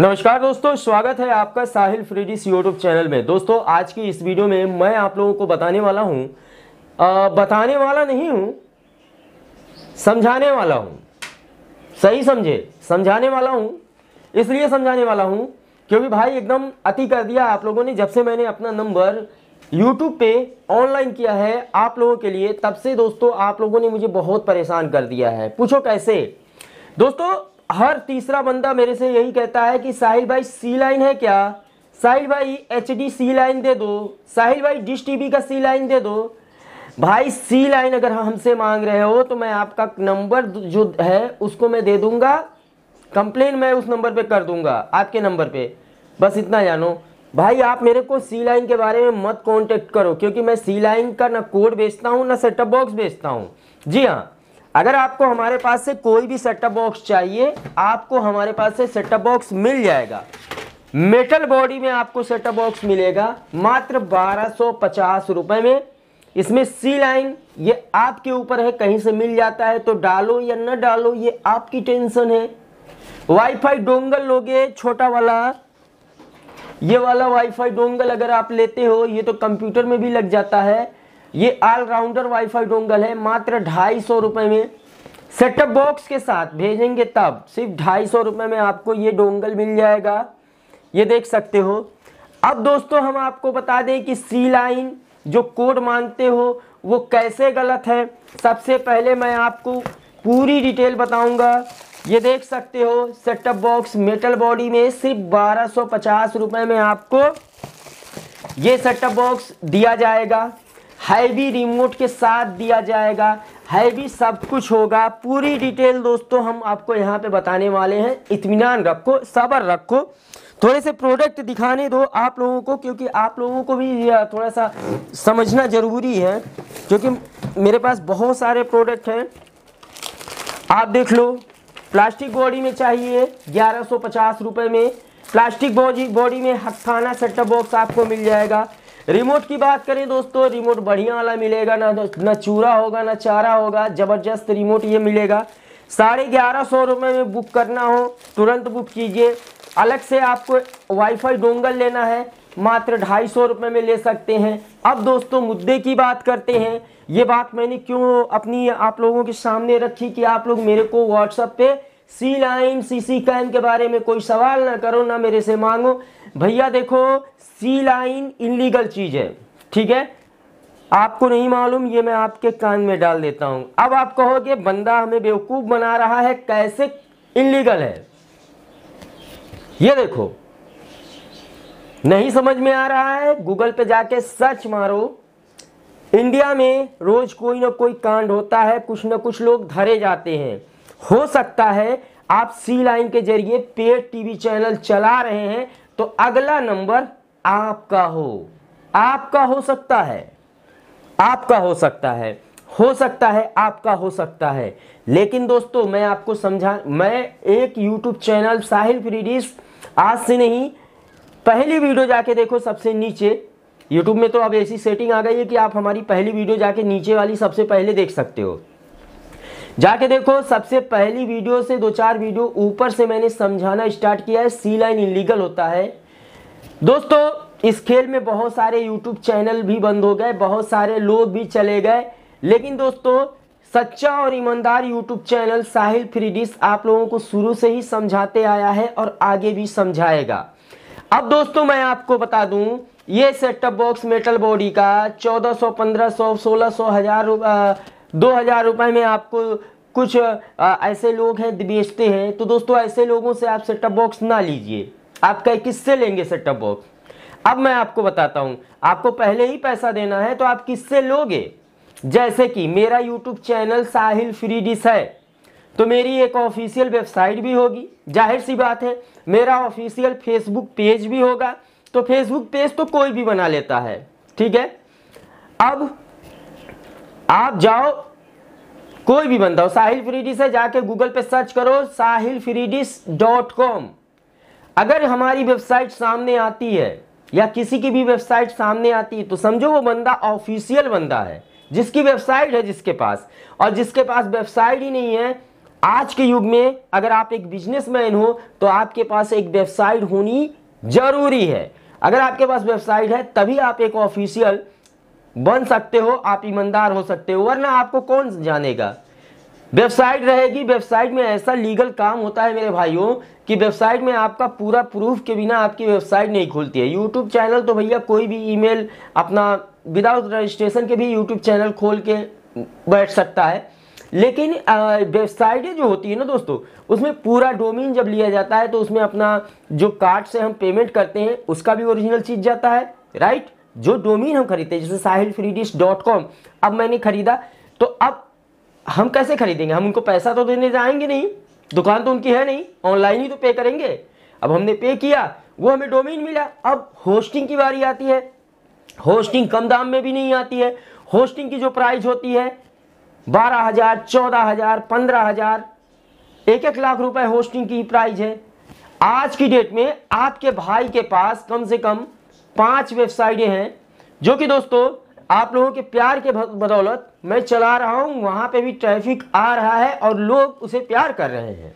नमस्कार दोस्तों स्वागत है आपका साहिल फ्रीडिस यूट्यूब चैनल में दोस्तों आज की इस वीडियो में मैं आप लोगों को बताने वाला हूं बताने वाला नहीं हूं समझाने वाला हूं सही समझे समझाने वाला हूं इसलिए समझाने वाला हूं क्योंकि भाई एकदम अति कर दिया आप लोगों ने जब से मैंने अपना नंबर यूट्यूब पे ऑनलाइन किया है आप लोगों के लिए तब से दोस्तों आप लोगों ने मुझे बहुत परेशान कर दिया है पूछो कैसे दोस्तों हर तीसरा बंदा मेरे से यही कहता है कि साहिल भाई सी लाइन है क्या साहिल भाई एच डी सी लाइन दे दो साहिल भाई डिश टीवी का सी लाइन दे दो भाई सी लाइन अगर हमसे मांग रहे हो तो मैं आपका नंबर जो है उसको मैं दे दूंगा कंप्लेन मैं उस नंबर पे कर दूंगा आपके नंबर पे बस इतना जानो भाई आप मेरे को सी लाइन के बारे में मत कांटेक्ट करो क्योंकि मैं सी लाइन का ना कोड बेचता हूँ ना सेटअप बॉक्स बेचता हूँ जी हाँ अगर आपको हमारे पास से कोई भी सेटअप बॉक्स चाहिए आपको हमारे पास से सेटअप बॉक्स मिल जाएगा मेटल बॉडी में आपको सेटअप बॉक्स मिलेगा मात्र बारह सौ में इसमें सी लाइन ये आपके ऊपर है कहीं से मिल जाता है तो डालो या न डालो ये आपकी टेंशन है वाईफाई डोंगल लोगे छोटा वाला ये वाला वाईफाई डोंगल अगर आप लेते हो ये तो कंप्यूटर में भी लग जाता है ये ऑलराउंडर वाईफाई डोंगल है मात्र ढाई सौ रुपये में सेटअप बॉक्स के साथ भेजेंगे तब सिर्फ ढाई सौ रुपये में आपको ये डोंगल मिल जाएगा ये देख सकते हो अब दोस्तों हम आपको बता दें कि सी लाइन जो कोड मांगते हो वो कैसे गलत है सबसे पहले मैं आपको पूरी डिटेल बताऊंगा ये देख सकते हो सेटअप बॉक्स मेटल बॉडी में सिर्फ बारह सौ में आपको ये सेटअप बॉक्स दिया जाएगा हैवी रिमोट के साथ दिया जाएगा हैवी सब कुछ होगा पूरी डिटेल दोस्तों हम आपको यहाँ पे बताने वाले हैं इतमान रखो सबर रखो थोड़े से प्रोडक्ट दिखाने दो आप लोगों को क्योंकि आप लोगों को भी थोड़ा सा समझना ज़रूरी है क्योंकि मेरे पास बहुत सारे प्रोडक्ट हैं आप देख लो प्लास्टिक बॉडी में चाहिए ग्यारह सौ में प्लास्टिक बॉडी बॉडी में हथाना सेटअप बॉक्स आपको मिल जाएगा रिमोट की बात करें दोस्तों रिमोट बढ़िया वाला मिलेगा ना ना चूरा होगा ना चारा होगा ज़बरदस्त रिमोट ये मिलेगा साढ़े ग्यारह सौ रुपये में बुक करना हो तुरंत बुक कीजिए अलग से आपको वाईफाई डोंगल लेना है मात्र ढाई सौ रुपये में ले सकते हैं अब दोस्तों मुद्दे की बात करते हैं ये बात मैंने क्यों अपनी आप लोगों के सामने रखी कि आप लोग मेरे को व्हाट्सअप पे सी लाइन सी सी कैम के बारे में कोई सवाल ना करो ना मेरे से मांगो भैया देखो सी लाइन इनलीगल चीज़ है ठीक है आपको नहीं मालूम ये मैं आपके कान में डाल देता हूं अब आप कहोगे बंदा हमें बेवकूफ़ बना रहा है कैसे इनलीगल है ये देखो नहीं समझ में आ रहा है गूगल पे जाके सर्च मारो इंडिया में रोज़ कोई ना कोई कांड होता है कुछ ना कुछ लोग धरे जाते हैं हो सकता है आप सी लाइन के जरिए पेड टीवी चैनल चला रहे हैं तो अगला नंबर आपका हो आपका हो सकता है आपका हो सकता है हो सकता है आपका हो सकता है लेकिन दोस्तों मैं आपको समझा मैं एक YouTube चैनल साहिल फ्रीडिस आज से नहीं पहली वीडियो जाके देखो सबसे नीचे YouTube में तो अब ऐसी सेटिंग आ गई है कि आप हमारी पहली वीडियो जाके नीचे वाली सबसे पहले देख सकते हो जाके देखो सबसे पहली वीडियो से दो चार वीडियो ऊपर से मैंने समझाना स्टार्ट किया है सी लाइन इलीगल होता है दोस्तों इस खेल में बहुत सारे यूट्यूब चैनल भी बंद हो गए बहुत सारे लोग भी चले गए लेकिन दोस्तों सच्चा और ईमानदार यूट्यूब चैनल साहिल फ्रीडिस आप लोगों को शुरू से ही समझाते आया है और आगे भी समझाएगा अब दोस्तों मैं आपको बता दूं ये सेटअप बॉक्स मेटल बॉडी का 1400, 1500, 1600, हजार दो हज़ार रुपये में आपको कुछ ऐसे लोग हैं बेचते हैं तो दोस्तों ऐसे लोगों से आप सेटअप बॉक्स ना लीजिए आप कह किससे लेंगे सेटअप बॉक्स अब मैं आपको बताता हूँ आपको पहले ही पैसा देना है तो आप किससे लोगे जैसे कि मेरा YouTube channel Sahil free dish है तो मेरी एक ऑफिशियल वेबसाइट भी होगी जाहिर सी बात है मेरा ऑफिशियल फेसबुक पेज भी होगा तो फेसबुक पेज तो कोई भी बना लेता है ठीक है अब आप जाओ कोई भी बंदा हो साहिल फ्रीडिस है जाके गूगल पे सर्च करो साहिल फ्रीडिस डॉट कॉम अगर हमारी वेबसाइट सामने आती है या किसी की भी वेबसाइट सामने आती है तो समझो वो बंदा ऑफिशियल बंदा है जिसकी वेबसाइट है जिसके पास और जिसके पास वेबसाइट ही नहीं है आज के युग में अगर आप एक बिजनेसमैन हो तो आपके पास एक वेबसाइट होनी जरूरी है अगर आपके पास वेबसाइट है तभी आप एक ऑफिशियल बन सकते हो आप ईमानदार हो सकते हो वरना आपको कौन जानेगा वेबसाइट रहेगी वेबसाइट में ऐसा लीगल काम होता है मेरे भाइयों कि वेबसाइट में आपका पूरा प्रूफ के बिना आपकी वेबसाइट नहीं खुलती है यूट्यूब चैनल तो भैया कोई भी ईमेल अपना विदाउट रजिस्ट्रेशन के भी यूट्यूब चैनल खोल के बैठ सकता है लेकिन वेबसाइटें जो होती है ना दोस्तों उसमें पूरा डोमेन जब लिया जाता है तो उसमें अपना जो कार्ड से हम पेमेंट करते हैं उसका भी ओरिजिनल चीज़ जाता है राइट जो डोमेन हम खरीदते हैं जैसे साहिल फ्री डॉट कॉम अब मैंने खरीदा तो अब हम कैसे खरीदेंगे हम उनको पैसा तो देने जाएंगे नहीं दुकान तो उनकी है नहीं ऑनलाइन ही तो पे करेंगे अब हमने पे किया वो हमें डोमेन मिला अब होस्टिंग की बारी आती है होस्टिंग कम दाम में भी नहीं आती है होस्टिंग की जो प्राइस होती है बारह हज़ार चौदह हज़ार पंद्रह हज़ार एक एक लाख रुपए होस्टिंग की प्राइस है आज की डेट में आपके भाई के पास कम से कम पांच वेबसाइट हैं जो कि दोस्तों आप लोगों के प्यार के बदौलत मैं चला रहा हूं वहां पे भी ट्रैफिक आ रहा है और लोग उसे प्यार कर रहे हैं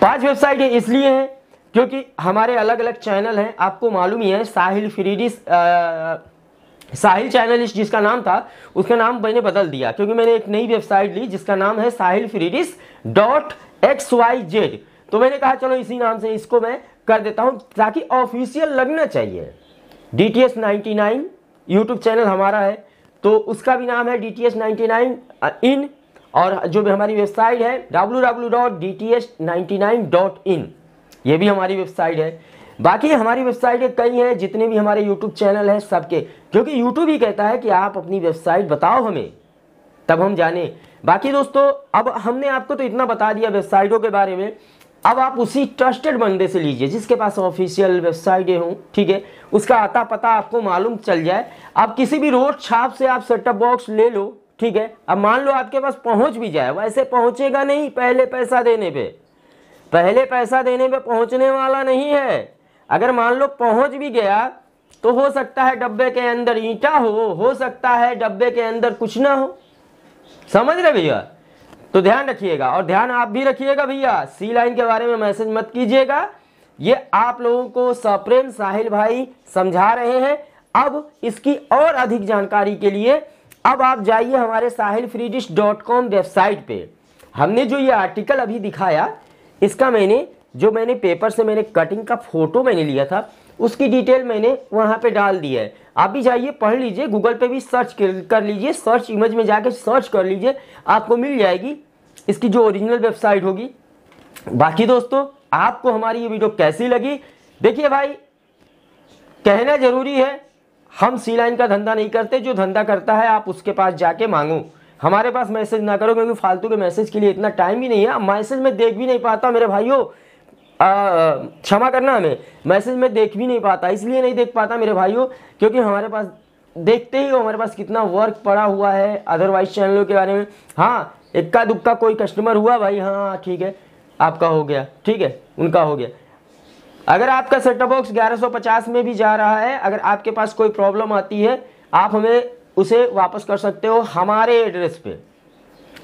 पांच वेबसाइट इसलिए हैं क्योंकि हमारे अलग अलग चैनल हैं आपको मालूम ही है साहिल फ्रीडिस साहिल चैनलिस्ट जिसका नाम था उसका नाम मैंने बदल दिया क्योंकि मैंने एक नई वेबसाइट ली जिसका नाम है Sahil free dish dot X Y Z तो मैंने कहा चलो इसी नाम से इसको मैं कर देता हूँ ताकि ऑफिशियल लगना चाहिए D T S ninety nine YouTube channel हमारा है तो उसका भी नाम है D T S ninety nine in और जो भी हमारी वेबसाइट है W W dot D T S ninety nine dot in ये भी हमारी वेबसाइट है बाकी हमारी वेबसाइटें कई हैं जितने भी हमारे यूट्यूब चैनल हैं सबके क्योंकि यूट्यूब ही कहता है कि आप अपनी वेबसाइट बताओ हमें तब हम जाने बाकी दोस्तों अब हमने आपको तो इतना बता दिया वेबसाइटों के बारे में अब आप उसी ट्रस्टेड बंदे से लीजिए जिसके पास ऑफिशियल वेबसाइट हो ठीक है उसका आता पता आपको मालूम चल जाए आप किसी भी रोड छाप से आप सेटअप बॉक्स ले लो ठीक है अब मान लो आपके पास पहुंच भी जाए वैसे पहुंचेगा नहीं पहले पैसा देने पे पहले पैसा देने पे पहुंचने वाला नहीं है अगर मान लो पहुंच भी गया तो हो सकता है डब्बे के अंदर ईंटा हो हो सकता है डब्बे के अंदर कुछ ना हो समझ रहे भैया तो ध्यान रखिएगा और ध्यान आप भी रखिएगा भैया सी लाइन के बारे में मैसेज मत कीजिएगा ये आप लोगों को सप्रेम साहिल भाई समझा रहे हैं अब इसकी और अधिक जानकारी के लिए अब आप जाइए हमारे साहिल डॉट कॉम वेबसाइट पे हमने जो ये आर्टिकल अभी दिखाया इसका मैंने जो मैंने पेपर से मैंने कटिंग का फोटो मैंने लिया था उसकी डिटेल मैंने वहाँ पे डाल दी है आप भी जाइए पढ़ लीजिए गूगल पे भी सर्च कर लीजिए सर्च इमेज में जाकर सर्च कर लीजिए आपको मिल जाएगी इसकी जो ओरिजिनल वेबसाइट होगी बाकी दोस्तों आपको हमारी ये वीडियो कैसी लगी देखिए भाई कहना ज़रूरी है हम सी लाइन का धंधा नहीं करते जो धंधा करता है आप उसके पास जाके मांगो हमारे पास मैसेज ना करो क्योंकि फालतू के मैसेज के लिए इतना टाइम भी नहीं है मैसेज में देख भी नहीं पाता मेरे भाइयों क्षमा करना हमें मैसेज में देख भी नहीं पाता इसलिए नहीं देख पाता मेरे भाइयों क्योंकि हमारे पास देखते ही हो हमारे पास कितना वर्क पड़ा हुआ है अदरवाइज चैनलों के बारे में हाँ इक्का दुक्का कोई कस्टमर हुआ भाई हाँ ठीक है आपका हो गया ठीक है उनका हो गया अगर आपका सेटअप बॉक्स 1150 में भी जा रहा है अगर आपके पास कोई प्रॉब्लम आती है आप हमें उसे वापस कर सकते हो हमारे एड्रेस पे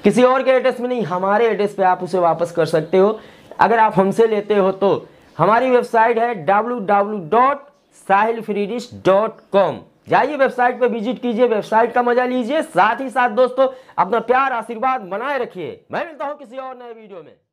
किसी और के एड्रेस में नहीं हमारे एड्रेस पे आप उसे वापस कर सकते हो अगर आप हमसे लेते हो तो हमारी वेबसाइट है W W dot Sahil free dish dot com जाइए वेबसाइट पर विजिट कीजिए वेबसाइट का मजा लीजिए साथ ही साथ दोस्तों अपना प्यार आशीर्वाद बनाए रखिए मैं मिलता हूँ किसी और नए वीडियो में